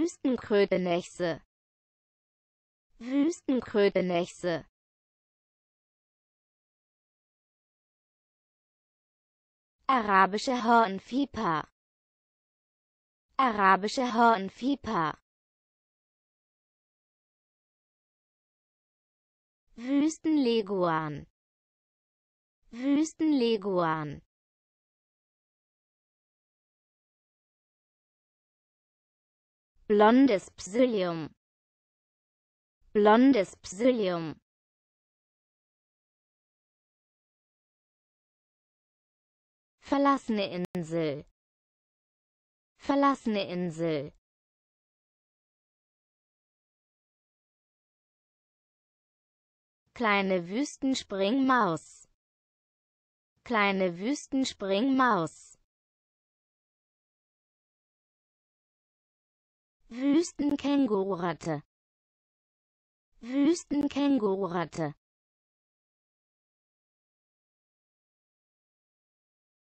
Wüstenkrötenächse. Wüstenkrötenächse. Arabische Hornviper Arabische Hornviper Wüstenleguan Wüstenleguan blondes Psyllium blondes Psyllium verlassene Insel verlassene Insel kleine Wüstenspringmaus kleine Wüstenspringmaus Wüstenkängururatte Wüstenkängururatte